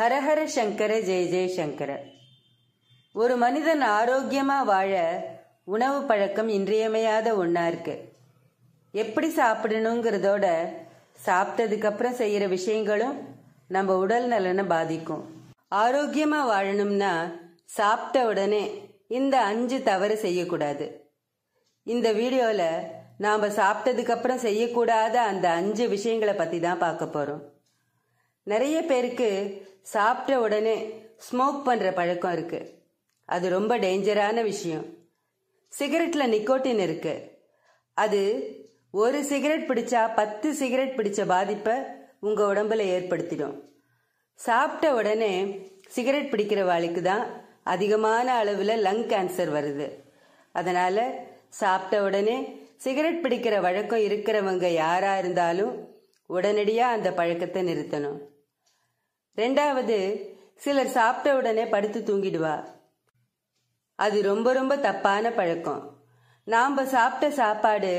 ஹரஹர சங்கர ஜெய ஜெயசங்கர ஒரு மனிதன் ஆரோக்கியமாக வாழ உணவு பழக்கம் இன்றியமையாத ஒன்றா இருக்கு எப்படி சாப்பிடணுங்கிறதோட சாப்பிட்டதுக்கப்புறம் செய்கிற விஷயங்களும் நம்ம உடல் நலனை பாதிக்கும் ஆரோக்கியமாக வாழணும்னா சாப்பிட்ட உடனே இந்த அஞ்சு தவறு செய்யக்கூடாது இந்த வீடியோவில் நாம் சாப்பிட்டதுக்கப்புறம் செய்யக்கூடாத அந்த அஞ்சு விஷயங்களை பற்றி தான் பார்க்க போகிறோம் நிறைய பேருக்கு சாப்பிட்ட உடனே ஸ்மோக் பண்ணுற பழக்கம் இருக்கு அது ரொம்ப டேஞ்சரான விஷயம் சிகரெட்டில் நிக்கோட்டின் இருக்கு அது ஒரு சிகரெட் பிடிச்சா பத்து சிகரெட் பிடிச்ச பாதிப்பை உங்கள் உடம்புல ஏற்படுத்திடும் சாப்பிட்ட உடனே சிகரெட் பிடிக்கிற பிடிக்கிறவாளுக்கு தான் அதிகமான அளவில் லங் கேன்சர் வருது அதனால் சாப்பிட்ட உடனே சிகரெட் பிடிக்கிற வழக்கம் இருக்கிறவங்க யாராக இருந்தாலும் உடனடியாக அந்த பழக்கத்தை நிறுத்தணும் ரெண்டாவது சிலர் சாப்பிட்ட உடனே படுத்து தூங்கிடுவா அது ரொம்ப ரொம்ப தப்பான பழக்கம் நாம் சாப்பிட்ட சாப்பாடு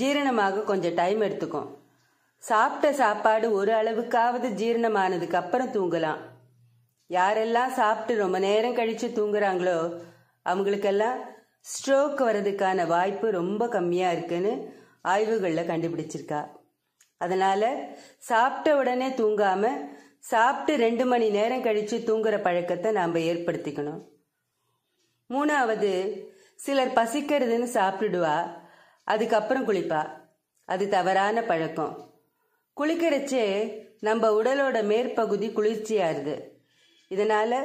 ஜீரணமாக கொஞ்சம் டைம் எடுத்துக்கும் சாப்பிட்ட சாப்பாடு ஒரு அளவுக்காவது ஜீரணமானதுக்கு அப்புறம் தூங்கலாம் யாரெல்லாம் சாப்பிட்டு ரொம்ப நேரம் கழித்து தூங்குறாங்களோ அவங்களுக்கெல்லாம் ஸ்ட்ரோக் வர்றதுக்கான வாய்ப்பு ரொம்ப கம்மியாக இருக்குன்னு ஆய்வுகளில் கண்டுபிடிச்சிருக்கா அதனால் சாப்பிட்ட உடனே தூங்காமல் சாப்பிட்டு ரெண்டு மணி நேரம் கழித்து தூங்குற பழக்கத்தை நாம் ஏற்படுத்திக்கணும் மூணாவது சிலர் பசிக்கிறதுன்னு சாப்பிடுவா அதுக்கப்புறம் குளிப்பா அது தவறான பழக்கம் குளிக்கிறச்சே நம்ம உடலோட மேற்பகுதி குளிர்ச்சியாருது இதனால்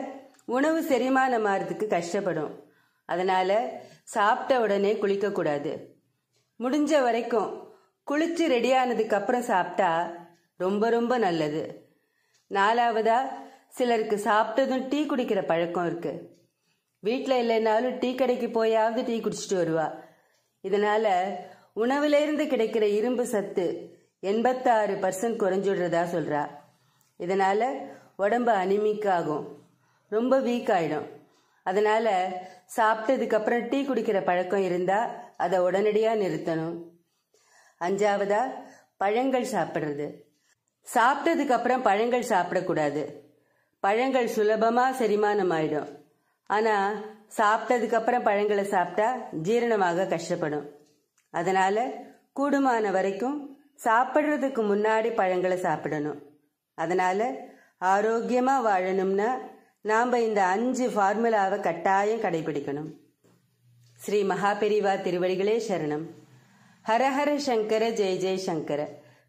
உணவு செரிமானம் மாறதுக்கு கஷ்டப்படும் அதனால் சாப்பிட்ட உடனே குளிக்கக்கூடாது முடிஞ்ச வரைக்கும் குளிச்சு ரெடியானதுக்கு அப்புறம் சாப்பிட்டா ரொம்ப ரொம்ப நல்லது நாலாவதா சிலருக்கு சாப்பிட்டதும் டீ குடிக்கிற பழக்கம் இருக்கு வீட்டில் இல்லைனாலும் டீ கடைக்கு போயாவது டீ குடிச்சிட்டு வருவா இதனால உணவிலிருந்து கிடைக்கிற இரும்பு சத்து எண்பத்தாறு பர்சன்ட் குறைஞ்சுடுறதா சொல்றா இதனால உடம்பு அனிமிக் ஆகும் ரொம்ப வீக் ஆயிடும் அதனால சாப்பிட்டதுக்கு அப்புறம் டீ குடிக்கிற பழக்கம் இருந்தா அதை உடனடியாக நிறுத்தணும் அஞ்சாவதா பழங்கள் சாப்பிட்றது சாப்பிட்டதுக்கு அப்புறம் பழங்கள் சாப்பிடக்கூடாது பழங்கள் சுலபமாக செரிமானம் ஆயிடும் ஆனால் சாப்பிட்டதுக்கு அப்புறம் பழங்களை சாப்பிட்டா ஜீரணமாக கஷ்டப்படும் அதனால கூடுமான வரைக்கும் சாப்பிட்றதுக்கு முன்னாடி பழங்களை சாப்பிடணும் அதனால ஆரோக்கியமாக வாழணும்னா நாம் இந்த அஞ்சு ஃபார்முலாவை கட்டாயம் கடைபிடிக்கணும் ஸ்ரீ மகாபெரிவா திருவடிகளே சரணம் ஹரஹர சங்கர ஜெய் ஜெய் சங்கர